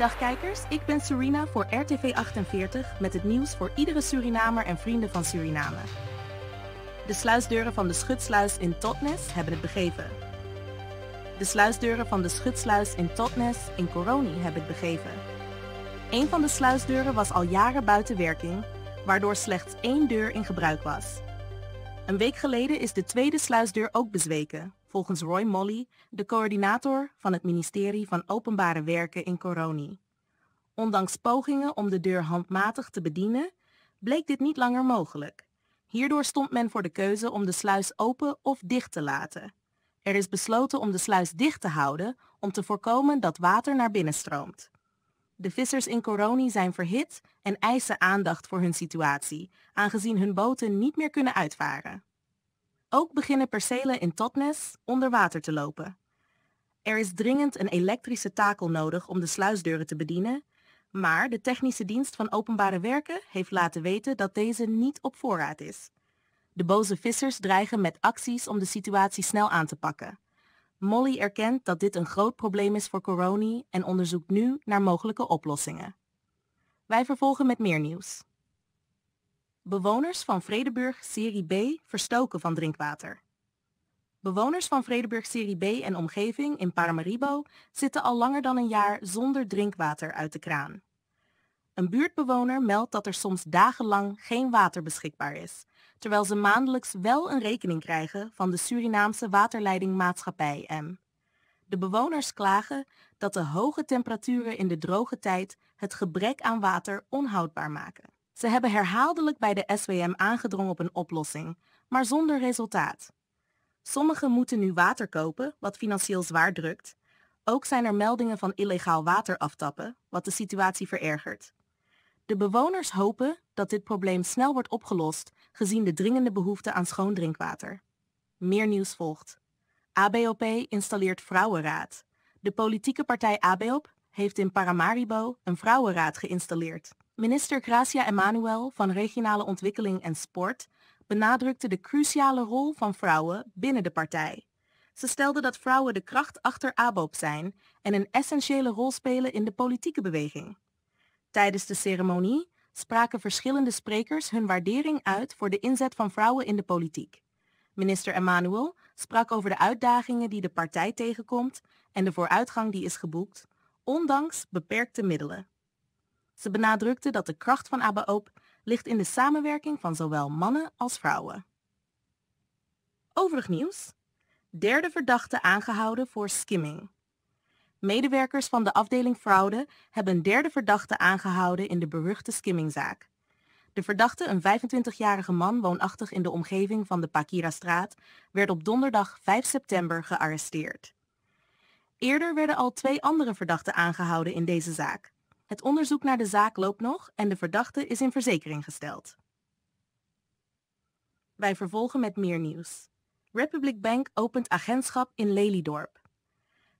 Dag kijkers, ik ben Serena voor RTV 48 met het nieuws voor iedere Surinamer en vrienden van Suriname. De sluisdeuren van de schutsluis in Totnes hebben het begeven. De sluisdeuren van de schutsluis in Totnes in Coroni hebben het begeven. Een van de sluisdeuren was al jaren buiten werking, waardoor slechts één deur in gebruik was. Een week geleden is de tweede sluisdeur ook bezweken volgens Roy Molly, de coördinator van het ministerie van Openbare Werken in Coroni. Ondanks pogingen om de deur handmatig te bedienen, bleek dit niet langer mogelijk. Hierdoor stond men voor de keuze om de sluis open of dicht te laten. Er is besloten om de sluis dicht te houden om te voorkomen dat water naar binnen stroomt. De vissers in Coroni zijn verhit en eisen aandacht voor hun situatie, aangezien hun boten niet meer kunnen uitvaren. Ook beginnen percelen in Totnes onder water te lopen. Er is dringend een elektrische takel nodig om de sluisdeuren te bedienen, maar de technische dienst van openbare werken heeft laten weten dat deze niet op voorraad is. De boze vissers dreigen met acties om de situatie snel aan te pakken. Molly erkent dat dit een groot probleem is voor Coroni en onderzoekt nu naar mogelijke oplossingen. Wij vervolgen met meer nieuws. Bewoners van Vredeburg Serie B verstoken van drinkwater. Bewoners van Vredeburg Serie B en omgeving in Paramaribo zitten al langer dan een jaar zonder drinkwater uit de kraan. Een buurtbewoner meldt dat er soms dagenlang geen water beschikbaar is, terwijl ze maandelijks wel een rekening krijgen van de Surinaamse waterleidingmaatschappij M. De bewoners klagen dat de hoge temperaturen in de droge tijd het gebrek aan water onhoudbaar maken. Ze hebben herhaaldelijk bij de SWM aangedrongen op een oplossing, maar zonder resultaat. Sommigen moeten nu water kopen, wat financieel zwaar drukt. Ook zijn er meldingen van illegaal water aftappen, wat de situatie verergert. De bewoners hopen dat dit probleem snel wordt opgelost, gezien de dringende behoefte aan schoon drinkwater. Meer nieuws volgt. ABOP installeert Vrouwenraad. De politieke partij ABOP heeft in Paramaribo een Vrouwenraad geïnstalleerd. Minister Gracia Emanuel van Regionale Ontwikkeling en Sport benadrukte de cruciale rol van vrouwen binnen de partij. Ze stelde dat vrouwen de kracht achter ABOP zijn en een essentiële rol spelen in de politieke beweging. Tijdens de ceremonie spraken verschillende sprekers hun waardering uit voor de inzet van vrouwen in de politiek. Minister Emanuel sprak over de uitdagingen die de partij tegenkomt en de vooruitgang die is geboekt, ondanks beperkte middelen. Ze benadrukte dat de kracht van ABAOP ligt in de samenwerking van zowel mannen als vrouwen. Overig nieuws. Derde verdachte aangehouden voor skimming. Medewerkers van de afdeling fraude hebben een derde verdachte aangehouden in de beruchte skimmingzaak. De verdachte, een 25-jarige man woonachtig in de omgeving van de Pakira-straat, werd op donderdag 5 september gearresteerd. Eerder werden al twee andere verdachten aangehouden in deze zaak. Het onderzoek naar de zaak loopt nog en de verdachte is in verzekering gesteld. Wij vervolgen met meer nieuws. Republic Bank opent agentschap in Lelydorp.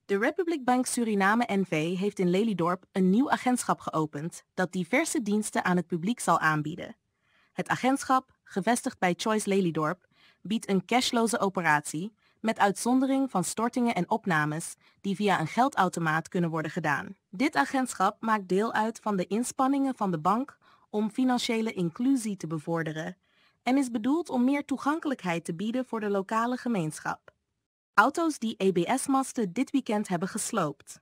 De Republic Bank Suriname NV heeft in Lelydorp een nieuw agentschap geopend dat diverse diensten aan het publiek zal aanbieden. Het agentschap, gevestigd bij Choice Lelydorp, biedt een cashloze operatie met uitzondering van stortingen en opnames die via een geldautomaat kunnen worden gedaan. Dit agentschap maakt deel uit van de inspanningen van de bank om financiële inclusie te bevorderen en is bedoeld om meer toegankelijkheid te bieden voor de lokale gemeenschap. Auto's die EBS-masten dit weekend hebben gesloopt.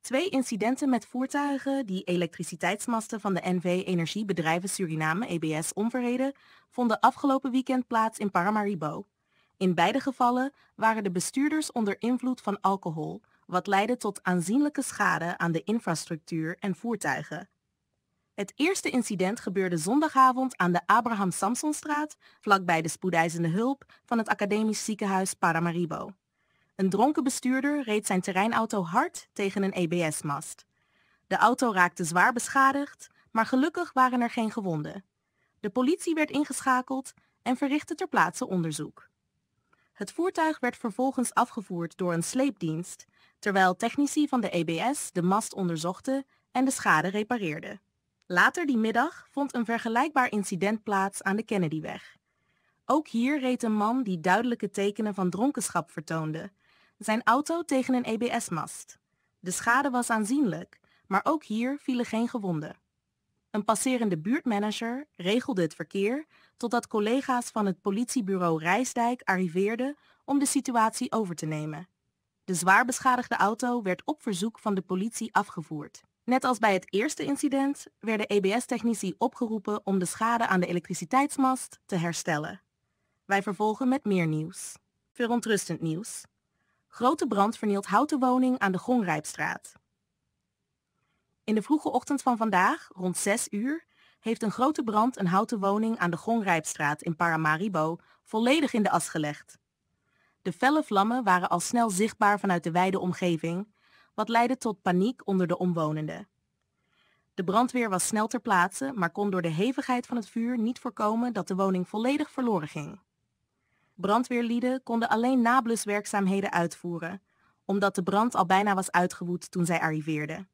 Twee incidenten met voertuigen die elektriciteitsmasten van de NV Energiebedrijven Suriname EBS omverreden vonden afgelopen weekend plaats in Paramaribo. In beide gevallen waren de bestuurders onder invloed van alcohol, wat leidde tot aanzienlijke schade aan de infrastructuur en voertuigen. Het eerste incident gebeurde zondagavond aan de Abraham Samsonstraat, vlakbij de spoedeisende hulp van het academisch ziekenhuis Paramaribo. Een dronken bestuurder reed zijn terreinauto hard tegen een EBS-mast. De auto raakte zwaar beschadigd, maar gelukkig waren er geen gewonden. De politie werd ingeschakeld en verrichtte ter plaatse onderzoek. Het voertuig werd vervolgens afgevoerd door een sleepdienst, terwijl technici van de EBS de mast onderzochten en de schade repareerden. Later die middag vond een vergelijkbaar incident plaats aan de Kennedyweg. Ook hier reed een man die duidelijke tekenen van dronkenschap vertoonde, zijn auto tegen een EBS-mast. De schade was aanzienlijk, maar ook hier vielen geen gewonden. Een passerende buurtmanager regelde het verkeer totdat collega's van het politiebureau Rijsdijk arriveerden om de situatie over te nemen. De zwaar beschadigde auto werd op verzoek van de politie afgevoerd. Net als bij het eerste incident werden EBS-technici opgeroepen om de schade aan de elektriciteitsmast te herstellen. Wij vervolgen met meer nieuws. Verontrustend nieuws. Grote brand vernielt houten woning aan de Gongrijpstraat. In de vroege ochtend van vandaag, rond 6 uur, heeft een grote brand een houten woning aan de Gongrijpstraat in Paramaribo volledig in de as gelegd. De felle vlammen waren al snel zichtbaar vanuit de wijde omgeving, wat leidde tot paniek onder de omwonenden. De brandweer was snel ter plaatse, maar kon door de hevigheid van het vuur niet voorkomen dat de woning volledig verloren ging. Brandweerlieden konden alleen nabluswerkzaamheden uitvoeren, omdat de brand al bijna was uitgewoed toen zij arriveerden.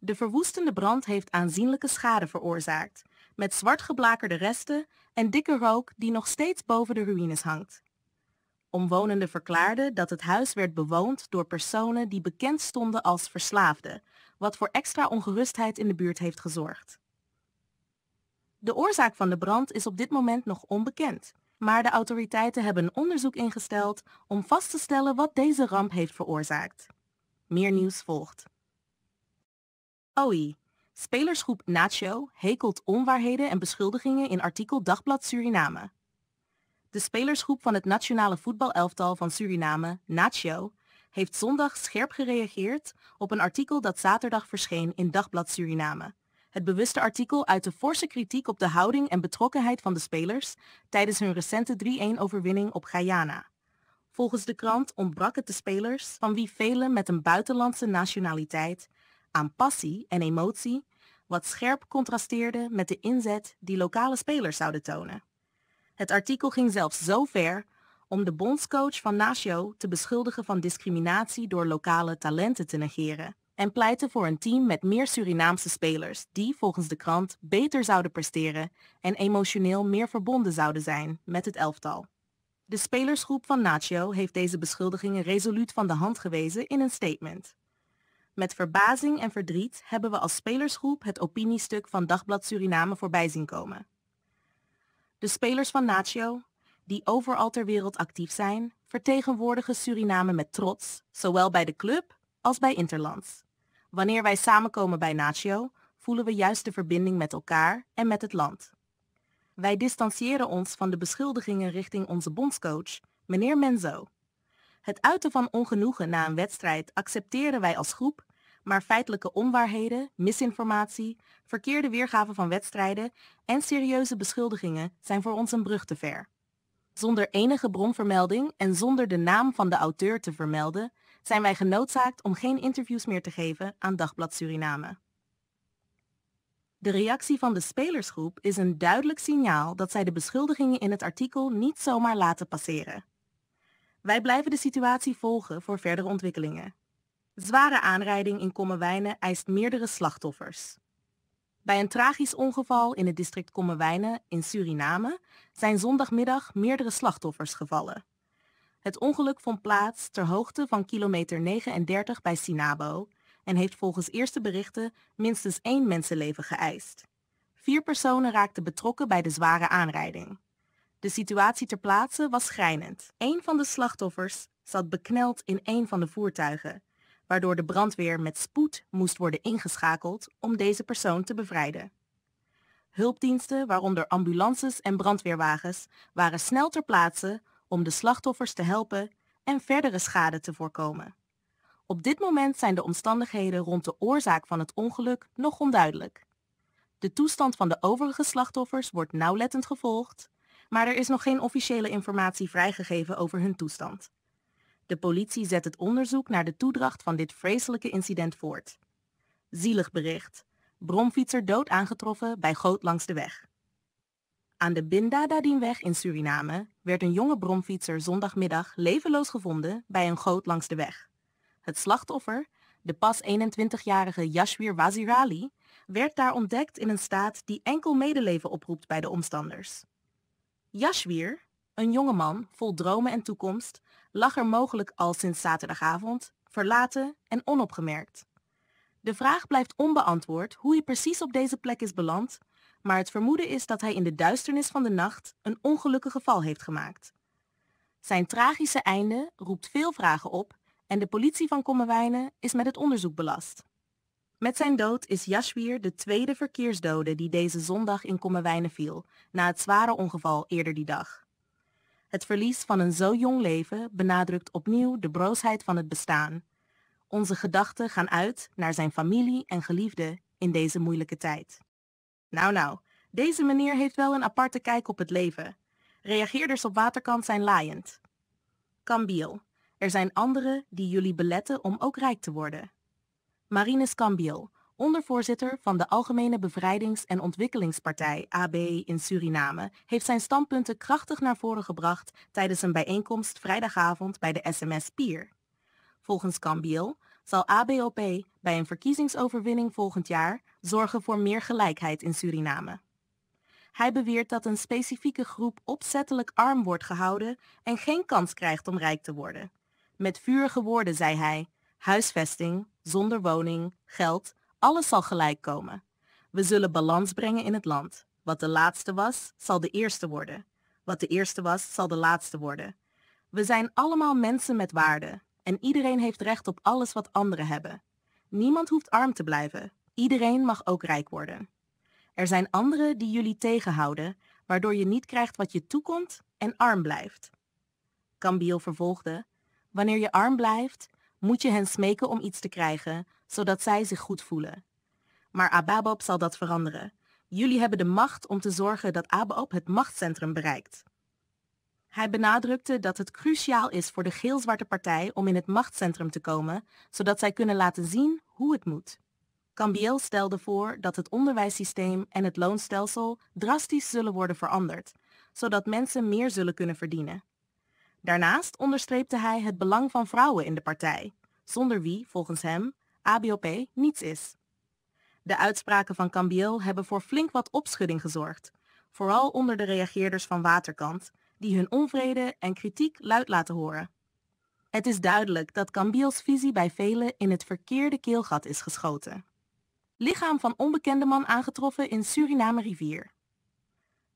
De verwoestende brand heeft aanzienlijke schade veroorzaakt, met zwart geblakerde resten en dikke rook die nog steeds boven de ruïnes hangt. Omwonenden verklaarden dat het huis werd bewoond door personen die bekend stonden als verslaafden, wat voor extra ongerustheid in de buurt heeft gezorgd. De oorzaak van de brand is op dit moment nog onbekend, maar de autoriteiten hebben een onderzoek ingesteld om vast te stellen wat deze ramp heeft veroorzaakt. Meer nieuws volgt. OI. Spelersgroep Nacho hekelt onwaarheden en beschuldigingen in artikel Dagblad Suriname. De spelersgroep van het nationale voetbalelftal van Suriname, Nacho, heeft zondag scherp gereageerd op een artikel dat zaterdag verscheen in Dagblad Suriname. Het bewuste artikel uit de forse kritiek op de houding en betrokkenheid van de spelers tijdens hun recente 3-1-overwinning op Guyana. Volgens de krant ontbrak het de spelers, van wie velen met een buitenlandse nationaliteit, aan passie en emotie, wat scherp contrasteerde met de inzet die lokale spelers zouden tonen. Het artikel ging zelfs zo ver om de bondscoach van Nacio te beschuldigen van discriminatie door lokale talenten te negeren en pleitte voor een team met meer Surinaamse spelers die volgens de krant beter zouden presteren en emotioneel meer verbonden zouden zijn met het elftal. De spelersgroep van Nacio heeft deze beschuldigingen resoluut van de hand gewezen in een statement. Met verbazing en verdriet hebben we als spelersgroep het opiniestuk van Dagblad Suriname voorbij zien komen. De spelers van Nacio, die overal ter wereld actief zijn, vertegenwoordigen Suriname met trots, zowel bij de club als bij Interland. Wanneer wij samenkomen bij Nacio, voelen we juist de verbinding met elkaar en met het land. Wij distancieren ons van de beschuldigingen richting onze bondscoach, meneer Menzo. Het uiten van ongenoegen na een wedstrijd accepteren wij als groep maar feitelijke onwaarheden, misinformatie, verkeerde weergave van wedstrijden en serieuze beschuldigingen zijn voor ons een brug te ver. Zonder enige bronvermelding en zonder de naam van de auteur te vermelden, zijn wij genoodzaakt om geen interviews meer te geven aan Dagblad Suriname. De reactie van de spelersgroep is een duidelijk signaal dat zij de beschuldigingen in het artikel niet zomaar laten passeren. Wij blijven de situatie volgen voor verdere ontwikkelingen. Zware aanrijding in Kommerwijnen eist meerdere slachtoffers. Bij een tragisch ongeval in het district Kommerwijnen in Suriname zijn zondagmiddag meerdere slachtoffers gevallen. Het ongeluk vond plaats ter hoogte van kilometer 39 bij Sinabo en heeft volgens eerste berichten minstens één mensenleven geëist. Vier personen raakten betrokken bij de zware aanrijding. De situatie ter plaatse was schrijnend. Een van de slachtoffers zat bekneld in een van de voertuigen waardoor de brandweer met spoed moest worden ingeschakeld om deze persoon te bevrijden. Hulpdiensten, waaronder ambulances en brandweerwagens, waren snel ter plaatse om de slachtoffers te helpen en verdere schade te voorkomen. Op dit moment zijn de omstandigheden rond de oorzaak van het ongeluk nog onduidelijk. De toestand van de overige slachtoffers wordt nauwlettend gevolgd, maar er is nog geen officiële informatie vrijgegeven over hun toestand. De politie zet het onderzoek naar de toedracht van dit vreselijke incident voort. Zielig bericht. Bromfietser dood aangetroffen bij Goot langs de weg. Aan de Bindadadienweg in Suriname werd een jonge bromfietser zondagmiddag levenloos gevonden bij een goot langs de weg. Het slachtoffer, de pas 21-jarige Yashwir Wazirali, werd daar ontdekt in een staat die enkel medeleven oproept bij de omstanders. Yashwir, een jonge man, vol dromen en toekomst, lag er mogelijk al sinds zaterdagavond, verlaten en onopgemerkt. De vraag blijft onbeantwoord hoe hij precies op deze plek is beland, maar het vermoeden is dat hij in de duisternis van de nacht een ongelukkig geval heeft gemaakt. Zijn tragische einde roept veel vragen op en de politie van Kommerwijnen is met het onderzoek belast. Met zijn dood is Jaswier de tweede verkeersdode die deze zondag in Kommerwijnen viel, na het zware ongeval eerder die dag. Het verlies van een zo jong leven benadrukt opnieuw de broosheid van het bestaan. Onze gedachten gaan uit naar zijn familie en geliefden in deze moeilijke tijd. Nou nou, deze meneer heeft wel een aparte kijk op het leven. Reageerders op waterkant zijn laaiend. Cambiel, er zijn anderen die jullie beletten om ook rijk te worden. Marinus Cambiel, ondervoorzitter van de Algemene Bevrijdings- en Ontwikkelingspartij AB in Suriname, heeft zijn standpunten krachtig naar voren gebracht tijdens een bijeenkomst vrijdagavond bij de SMS Pier. Volgens Cambiel zal ABOP bij een verkiezingsoverwinning volgend jaar zorgen voor meer gelijkheid in Suriname. Hij beweert dat een specifieke groep opzettelijk arm wordt gehouden en geen kans krijgt om rijk te worden. Met vurige woorden zei hij, huisvesting, zonder woning, geld alles zal gelijk komen. We zullen balans brengen in het land. Wat de laatste was, zal de eerste worden. Wat de eerste was, zal de laatste worden. We zijn allemaal mensen met waarde. En iedereen heeft recht op alles wat anderen hebben. Niemand hoeft arm te blijven. Iedereen mag ook rijk worden. Er zijn anderen die jullie tegenhouden, waardoor je niet krijgt wat je toekomt en arm blijft. Cambiel vervolgde, wanneer je arm blijft, moet je hen smeken om iets te krijgen, zodat zij zich goed voelen. Maar Ababop zal dat veranderen. Jullie hebben de macht om te zorgen dat Ababop het machtscentrum bereikt. Hij benadrukte dat het cruciaal is voor de geel-zwarte partij om in het machtscentrum te komen, zodat zij kunnen laten zien hoe het moet. Cambiel stelde voor dat het onderwijssysteem en het loonstelsel drastisch zullen worden veranderd, zodat mensen meer zullen kunnen verdienen. Daarnaast onderstreepte hij het belang van vrouwen in de partij, zonder wie, volgens hem, ABOP niets is. De uitspraken van Cambiel hebben voor flink wat opschudding gezorgd, vooral onder de reageerders van Waterkant, die hun onvrede en kritiek luid laten horen. Het is duidelijk dat Cambiels visie bij velen in het verkeerde keelgat is geschoten. Lichaam van onbekende man aangetroffen in Suriname rivier.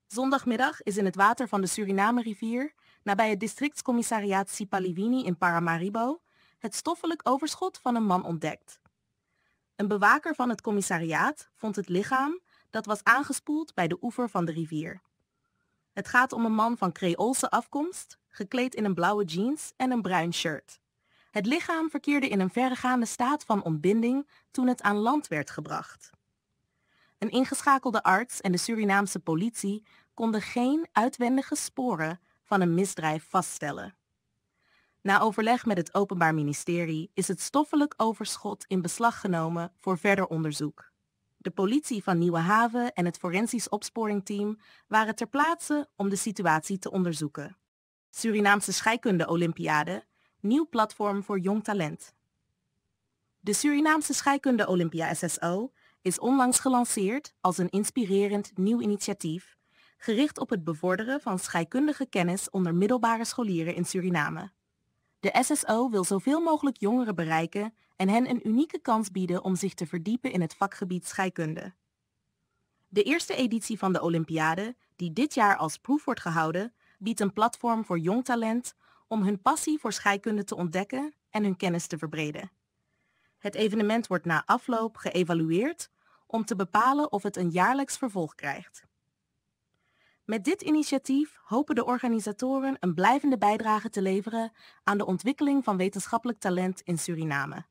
Zondagmiddag is in het water van de Suriname rivier nabij het districtscommissariaat Sipalivini in Paramaribo, het stoffelijk overschot van een man ontdekt. Een bewaker van het commissariaat vond het lichaam dat was aangespoeld bij de oever van de rivier. Het gaat om een man van Creoolse afkomst, gekleed in een blauwe jeans en een bruin shirt. Het lichaam verkeerde in een verregaande staat van ontbinding toen het aan land werd gebracht. Een ingeschakelde arts en de Surinaamse politie konden geen uitwendige sporen van een misdrijf vaststellen. Na overleg met het Openbaar Ministerie is het stoffelijk overschot in beslag genomen voor verder onderzoek. De politie van Nieuwe Haven en het forensisch opsporingteam waren ter plaatse om de situatie te onderzoeken. Surinaamse Scheikunde Olympiade, nieuw platform voor jong talent. De Surinaamse Scheikunde Olympia SSO is onlangs gelanceerd als een inspirerend nieuw initiatief gericht op het bevorderen van scheikundige kennis onder middelbare scholieren in Suriname. De SSO wil zoveel mogelijk jongeren bereiken en hen een unieke kans bieden om zich te verdiepen in het vakgebied scheikunde. De eerste editie van de Olympiade, die dit jaar als proef wordt gehouden, biedt een platform voor jong talent om hun passie voor scheikunde te ontdekken en hun kennis te verbreden. Het evenement wordt na afloop geëvalueerd om te bepalen of het een jaarlijks vervolg krijgt. Met dit initiatief hopen de organisatoren een blijvende bijdrage te leveren aan de ontwikkeling van wetenschappelijk talent in Suriname.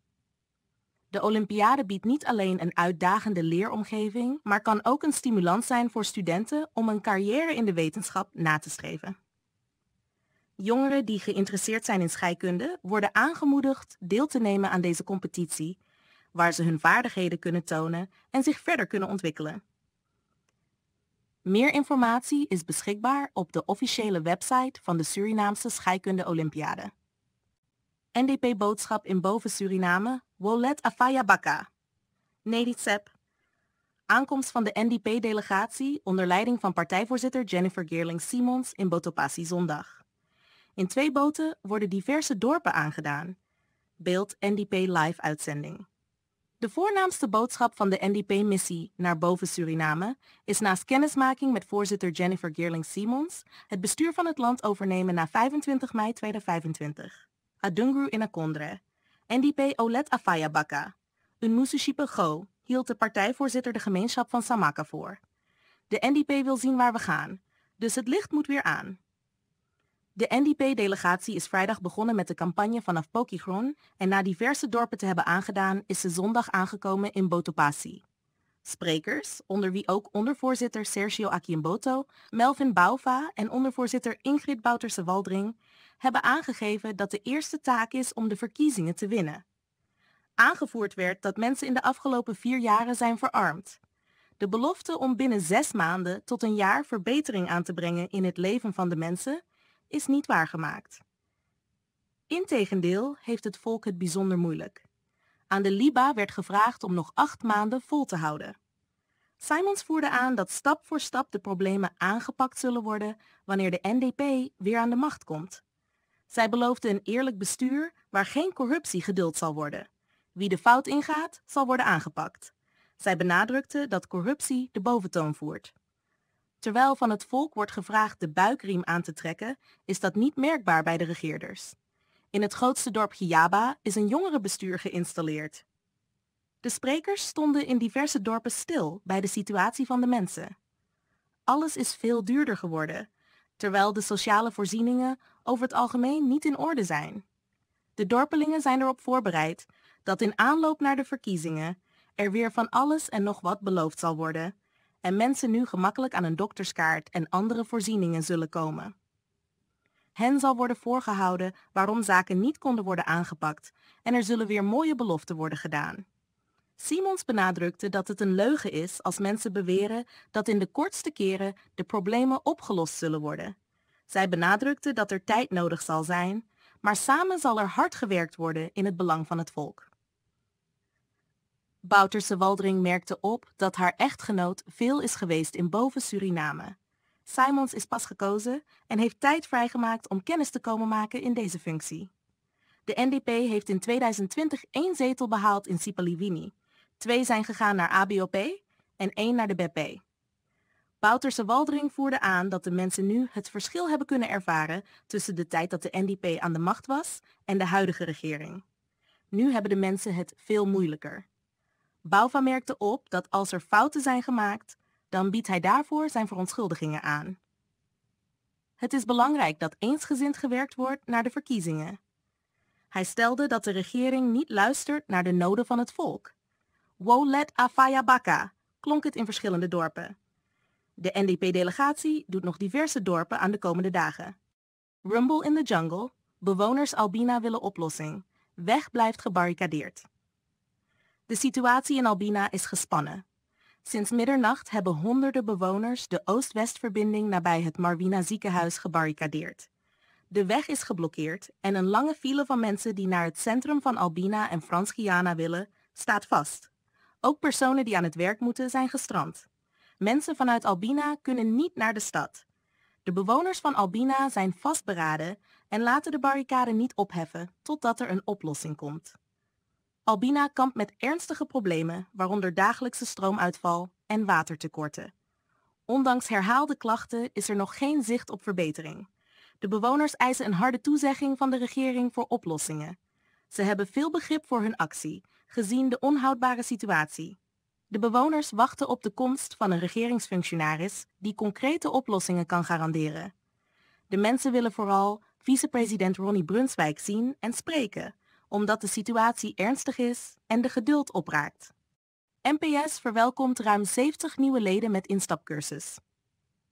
De Olympiade biedt niet alleen een uitdagende leeromgeving, maar kan ook een stimulans zijn voor studenten om een carrière in de wetenschap na te streven. Jongeren die geïnteresseerd zijn in scheikunde worden aangemoedigd deel te nemen aan deze competitie, waar ze hun vaardigheden kunnen tonen en zich verder kunnen ontwikkelen. Meer informatie is beschikbaar op de officiële website van de Surinaamse Scheikunde Olympiade. NDP-boodschap in boven Suriname, Wolet Afaya Bakka. Aankomst van de NDP-delegatie onder leiding van partijvoorzitter Jennifer Geerling-Simons in Botopassi zondag. In twee boten worden diverse dorpen aangedaan. Beeld NDP Live uitzending. De voornaamste boodschap van de NDP-missie naar boven Suriname is naast kennismaking met voorzitter Jennifer Geerling Simons het bestuur van het land overnemen na 25 mei 2025. Adungru Inakondre, NDP Olet Afayabaka, Unmusushipe Go hield de partijvoorzitter de gemeenschap van Samaka voor. De NDP wil zien waar we gaan, dus het licht moet weer aan. De NDP-delegatie is vrijdag begonnen met de campagne vanaf Pokigron en na diverse dorpen te hebben aangedaan is ze zondag aangekomen in Botopasi. Sprekers, onder wie ook ondervoorzitter Sergio Akiemboto, Melvin Bouva en ondervoorzitter Ingrid Bouterse-Waldring, hebben aangegeven dat de eerste taak is om de verkiezingen te winnen. Aangevoerd werd dat mensen in de afgelopen vier jaren zijn verarmd. De belofte om binnen zes maanden tot een jaar verbetering aan te brengen in het leven van de mensen is niet waargemaakt. Integendeel heeft het volk het bijzonder moeilijk. Aan de Liba werd gevraagd om nog acht maanden vol te houden. Simons voerde aan dat stap voor stap de problemen aangepakt zullen worden wanneer de NDP weer aan de macht komt. Zij beloofde een eerlijk bestuur waar geen corruptie geduld zal worden. Wie de fout ingaat, zal worden aangepakt. Zij benadrukte dat corruptie de boventoon voert. Terwijl van het volk wordt gevraagd de buikriem aan te trekken, is dat niet merkbaar bij de regeerders. In het grootste dorp Giaba is een jongerenbestuur geïnstalleerd. De sprekers stonden in diverse dorpen stil bij de situatie van de mensen. Alles is veel duurder geworden, terwijl de sociale voorzieningen over het algemeen niet in orde zijn. De dorpelingen zijn erop voorbereid dat in aanloop naar de verkiezingen er weer van alles en nog wat beloofd zal worden en mensen nu gemakkelijk aan een dokterskaart en andere voorzieningen zullen komen. Hen zal worden voorgehouden waarom zaken niet konden worden aangepakt en er zullen weer mooie beloften worden gedaan. Simons benadrukte dat het een leugen is als mensen beweren dat in de kortste keren de problemen opgelost zullen worden. Zij benadrukte dat er tijd nodig zal zijn, maar samen zal er hard gewerkt worden in het belang van het volk. Bouterse Waldring merkte op dat haar echtgenoot veel is geweest in boven Suriname. Simons is pas gekozen en heeft tijd vrijgemaakt om kennis te komen maken in deze functie. De NDP heeft in 2020 één zetel behaald in Sipaliwini. Twee zijn gegaan naar ABOP en één naar de BP. Bouterse Waldring voerde aan dat de mensen nu het verschil hebben kunnen ervaren tussen de tijd dat de NDP aan de macht was en de huidige regering. Nu hebben de mensen het veel moeilijker. Bouva merkte op dat als er fouten zijn gemaakt, dan biedt hij daarvoor zijn verontschuldigingen aan. Het is belangrijk dat eensgezind gewerkt wordt naar de verkiezingen. Hij stelde dat de regering niet luistert naar de noden van het volk. let afaya Baka? klonk het in verschillende dorpen. De NDP-delegatie doet nog diverse dorpen aan de komende dagen. Rumble in the Jungle, bewoners Albina willen oplossing. Weg blijft gebarricadeerd. De situatie in Albina is gespannen. Sinds middernacht hebben honderden bewoners de Oost-Westverbinding nabij het Marwina ziekenhuis gebarricadeerd. De weg is geblokkeerd en een lange file van mensen die naar het centrum van Albina en frans willen, staat vast. Ook personen die aan het werk moeten zijn gestrand. Mensen vanuit Albina kunnen niet naar de stad. De bewoners van Albina zijn vastberaden en laten de barricade niet opheffen totdat er een oplossing komt. Albina kampt met ernstige problemen, waaronder dagelijkse stroomuitval en watertekorten. Ondanks herhaalde klachten is er nog geen zicht op verbetering. De bewoners eisen een harde toezegging van de regering voor oplossingen. Ze hebben veel begrip voor hun actie, gezien de onhoudbare situatie. De bewoners wachten op de komst van een regeringsfunctionaris die concrete oplossingen kan garanderen. De mensen willen vooral vicepresident Ronnie Brunswijk zien en spreken omdat de situatie ernstig is en de geduld opraakt. NPS verwelkomt ruim 70 nieuwe leden met instapcursus.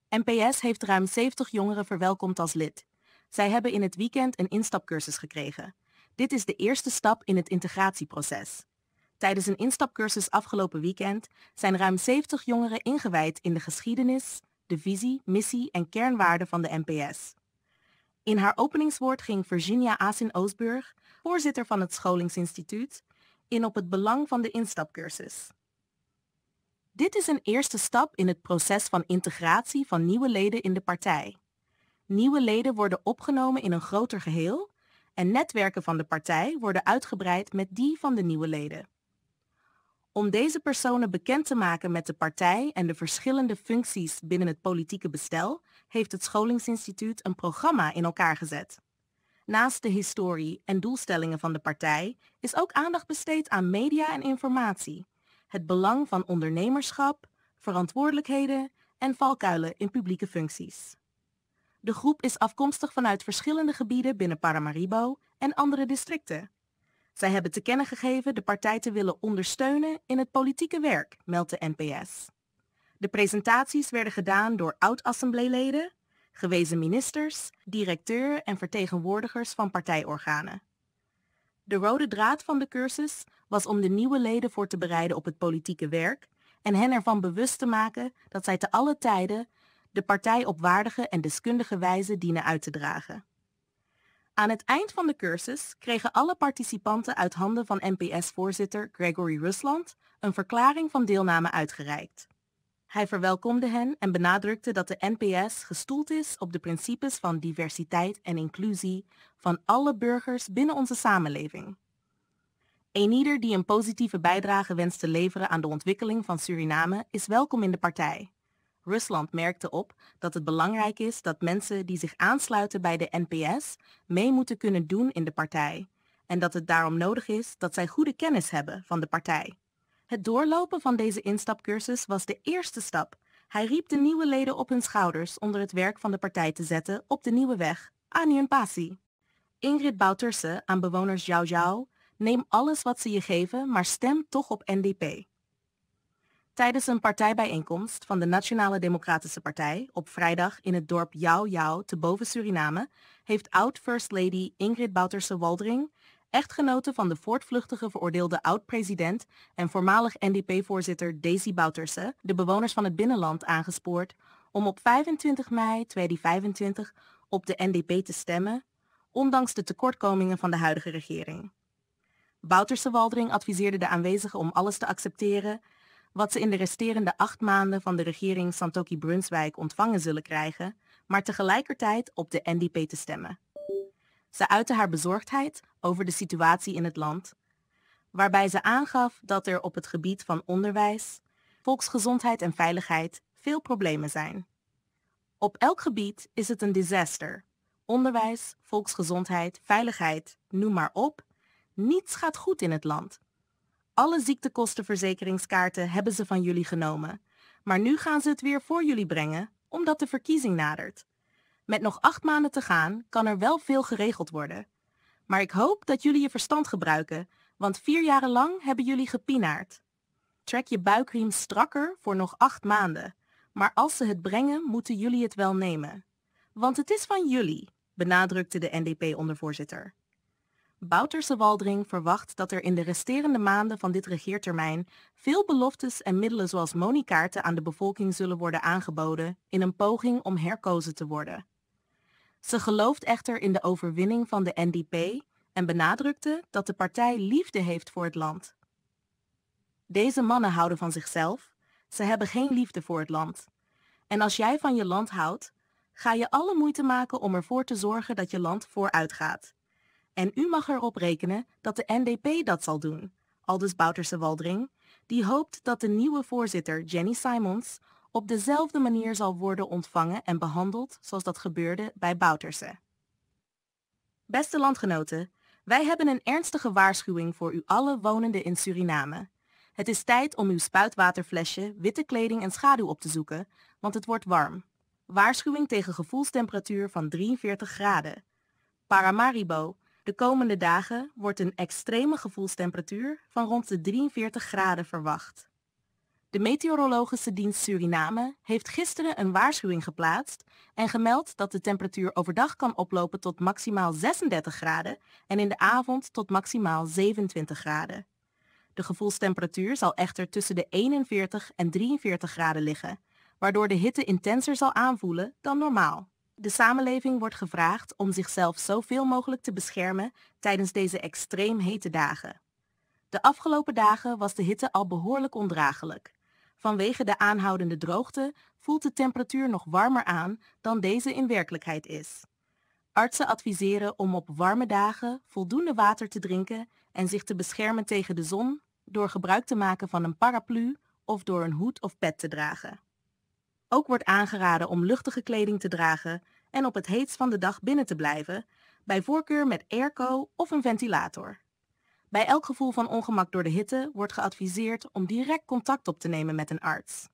NPS heeft ruim 70 jongeren verwelkomd als lid. Zij hebben in het weekend een instapcursus gekregen. Dit is de eerste stap in het integratieproces. Tijdens een instapcursus afgelopen weekend zijn ruim 70 jongeren ingewijd in de geschiedenis, de visie, missie en kernwaarden van de NPS. In haar openingswoord ging Virginia Asin-Oosburg, voorzitter van het Scholingsinstituut, in op het belang van de instapcursus. Dit is een eerste stap in het proces van integratie van nieuwe leden in de partij. Nieuwe leden worden opgenomen in een groter geheel en netwerken van de partij worden uitgebreid met die van de nieuwe leden. Om deze personen bekend te maken met de partij en de verschillende functies binnen het politieke bestel, heeft het Scholingsinstituut een programma in elkaar gezet. Naast de historie en doelstellingen van de partij is ook aandacht besteed aan media en informatie, het belang van ondernemerschap, verantwoordelijkheden en valkuilen in publieke functies. De groep is afkomstig vanuit verschillende gebieden binnen Paramaribo en andere districten. Zij hebben te kennen gegeven de partij te willen ondersteunen in het politieke werk, meldt de NPS. De presentaties werden gedaan door oud-assembleeleden, gewezen ministers, directeuren en vertegenwoordigers van partijorganen. De rode draad van de cursus was om de nieuwe leden voor te bereiden op het politieke werk en hen ervan bewust te maken dat zij te alle tijden de partij op waardige en deskundige wijze dienen uit te dragen. Aan het eind van de cursus kregen alle participanten uit handen van NPS-voorzitter Gregory Rusland een verklaring van deelname uitgereikt. Hij verwelkomde hen en benadrukte dat de NPS gestoeld is op de principes van diversiteit en inclusie van alle burgers binnen onze samenleving. Eenieder die een positieve bijdrage wenst te leveren aan de ontwikkeling van Suriname is welkom in de partij. Rusland merkte op dat het belangrijk is dat mensen die zich aansluiten bij de NPS mee moeten kunnen doen in de partij en dat het daarom nodig is dat zij goede kennis hebben van de partij. Het doorlopen van deze instapcursus was de eerste stap. Hij riep de nieuwe leden op hun schouders onder het werk van de partij te zetten op de nieuwe weg, Anion Pasi. Ingrid Bouterse aan bewoners Jiao Jiao, neem alles wat ze je geven, maar stem toch op NDP. Tijdens een partijbijeenkomst van de Nationale Democratische Partij op vrijdag in het dorp Jiao Jiao te boven Suriname heeft oud-First Lady Ingrid Bouterse-Waldring Echtgenoten van de voortvluchtige veroordeelde oud-president en voormalig NDP-voorzitter Daisy Bouterse, de bewoners van het binnenland aangespoord om op 25 mei 2025 op de NDP te stemmen, ondanks de tekortkomingen van de huidige regering. Bouterse Waldering adviseerde de aanwezigen om alles te accepteren wat ze in de resterende acht maanden van de regering Santoki Brunswijk ontvangen zullen krijgen, maar tegelijkertijd op de NDP te stemmen. Ze uitte haar bezorgdheid over de situatie in het land, waarbij ze aangaf dat er op het gebied van onderwijs, volksgezondheid en veiligheid veel problemen zijn. Op elk gebied is het een disaster. Onderwijs, volksgezondheid, veiligheid, noem maar op. Niets gaat goed in het land. Alle ziektekostenverzekeringskaarten hebben ze van jullie genomen, maar nu gaan ze het weer voor jullie brengen omdat de verkiezing nadert. Met nog acht maanden te gaan kan er wel veel geregeld worden. Maar ik hoop dat jullie je verstand gebruiken, want vier jaren lang hebben jullie gepinaard. Trek je buikriem strakker voor nog acht maanden. Maar als ze het brengen, moeten jullie het wel nemen. Want het is van jullie, benadrukte de NDP-ondervoorzitter. Bouterse Waldring verwacht dat er in de resterende maanden van dit regeertermijn veel beloftes en middelen zoals moniekaarten aan de bevolking zullen worden aangeboden in een poging om herkozen te worden. Ze gelooft echter in de overwinning van de NDP hm. en benadrukte dat de partij liefde heeft voor het land. Deze mannen houden van zichzelf, ze hebben geen liefde voor het land. En als jij van je land houdt, ga je alle moeite maken om ervoor te zorgen dat je land vooruit gaat. En u mag erop rekenen dat de NDP dat zal doen, aldus Bouterse Waldring, die hoopt dat de nieuwe voorzitter Jenny Simons op dezelfde manier zal worden ontvangen en behandeld zoals dat gebeurde bij Bouterse. Beste landgenoten, wij hebben een ernstige waarschuwing voor u alle wonenden in Suriname. Het is tijd om uw spuitwaterflesje, witte kleding en schaduw op te zoeken, want het wordt warm. Waarschuwing tegen gevoelstemperatuur van 43 graden. Paramaribo, de komende dagen wordt een extreme gevoelstemperatuur van rond de 43 graden verwacht. De Meteorologische Dienst Suriname heeft gisteren een waarschuwing geplaatst en gemeld dat de temperatuur overdag kan oplopen tot maximaal 36 graden en in de avond tot maximaal 27 graden. De gevoelstemperatuur zal echter tussen de 41 en 43 graden liggen, waardoor de hitte intenser zal aanvoelen dan normaal. De samenleving wordt gevraagd om zichzelf zoveel mogelijk te beschermen tijdens deze extreem hete dagen. De afgelopen dagen was de hitte al behoorlijk ondraaglijk. Vanwege de aanhoudende droogte voelt de temperatuur nog warmer aan dan deze in werkelijkheid is. Artsen adviseren om op warme dagen voldoende water te drinken en zich te beschermen tegen de zon door gebruik te maken van een paraplu of door een hoed of pet te dragen. Ook wordt aangeraden om luchtige kleding te dragen en op het heetst van de dag binnen te blijven, bij voorkeur met airco of een ventilator. Bij elk gevoel van ongemak door de hitte wordt geadviseerd om direct contact op te nemen met een arts.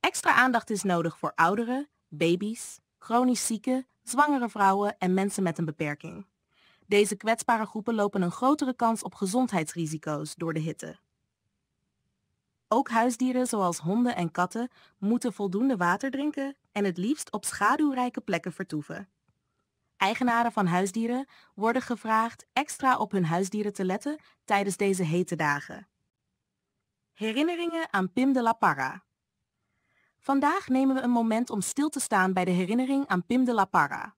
Extra aandacht is nodig voor ouderen, baby's, chronisch zieken, zwangere vrouwen en mensen met een beperking. Deze kwetsbare groepen lopen een grotere kans op gezondheidsrisico's door de hitte. Ook huisdieren zoals honden en katten moeten voldoende water drinken en het liefst op schaduwrijke plekken vertoeven. Eigenaren van huisdieren worden gevraagd extra op hun huisdieren te letten tijdens deze hete dagen. Herinneringen aan Pim de la Parra. Vandaag nemen we een moment om stil te staan bij de herinnering aan Pim de la Parra.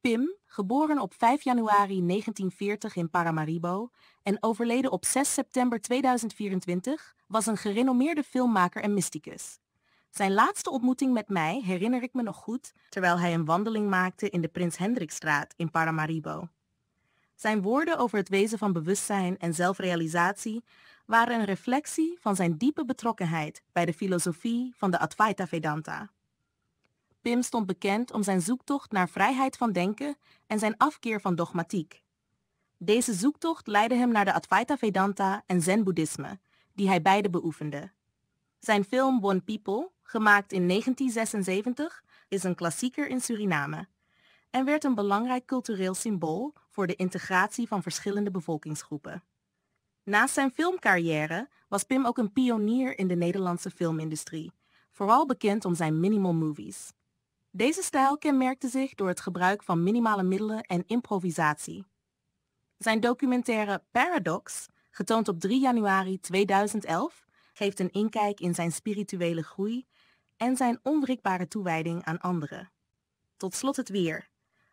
Pim, geboren op 5 januari 1940 in Paramaribo en overleden op 6 september 2024, was een gerenommeerde filmmaker en mysticus. Zijn laatste ontmoeting met mij herinner ik me nog goed terwijl hij een wandeling maakte in de Prins Hendrikstraat in Paramaribo. Zijn woorden over het wezen van bewustzijn en zelfrealisatie waren een reflectie van zijn diepe betrokkenheid bij de filosofie van de Advaita Vedanta. Pim stond bekend om zijn zoektocht naar vrijheid van denken en zijn afkeer van dogmatiek. Deze zoektocht leidde hem naar de Advaita Vedanta en Zen-boeddhisme, die hij beide beoefende. Zijn film One People, gemaakt in 1976, is een klassieker in Suriname en werd een belangrijk cultureel symbool voor de integratie van verschillende bevolkingsgroepen. Naast zijn filmcarrière was Pim ook een pionier in de Nederlandse filmindustrie, vooral bekend om zijn minimal movies. Deze stijl kenmerkte zich door het gebruik van minimale middelen en improvisatie. Zijn documentaire Paradox, getoond op 3 januari 2011, geeft een inkijk in zijn spirituele groei en zijn onwrikbare toewijding aan anderen. Tot slot het weer.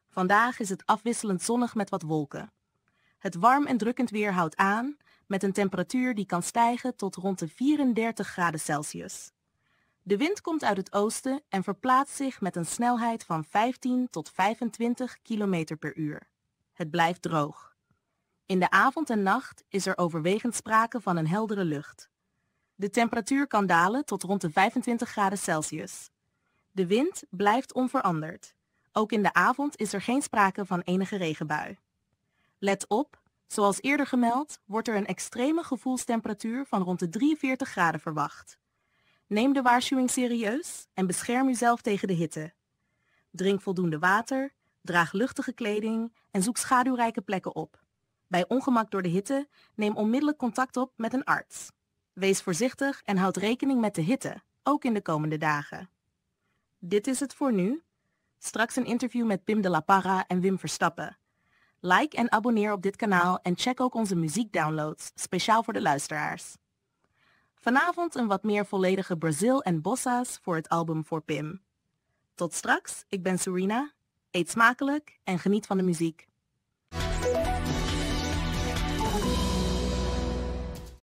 Vandaag is het afwisselend zonnig met wat wolken. Het warm en drukkend weer houdt aan met een temperatuur die kan stijgen tot rond de 34 graden Celsius. De wind komt uit het oosten en verplaatst zich met een snelheid van 15 tot 25 km per uur. Het blijft droog. In de avond en nacht is er overwegend sprake van een heldere lucht. De temperatuur kan dalen tot rond de 25 graden Celsius. De wind blijft onveranderd. Ook in de avond is er geen sprake van enige regenbui. Let op, zoals eerder gemeld, wordt er een extreme gevoelstemperatuur van rond de 43 graden verwacht. Neem de waarschuwing serieus en bescherm uzelf tegen de hitte. Drink voldoende water, draag luchtige kleding en zoek schaduwrijke plekken op. Bij ongemak door de hitte neem onmiddellijk contact op met een arts. Wees voorzichtig en houd rekening met de hitte, ook in de komende dagen. Dit is het voor nu. Straks een interview met Pim de la Parra en Wim Verstappen. Like en abonneer op dit kanaal en check ook onze muziekdownloads, speciaal voor de luisteraars. Vanavond een wat meer volledige Brazil en Bossa's voor het album voor Pim. Tot straks, ik ben Serena, Eet smakelijk en geniet van de muziek.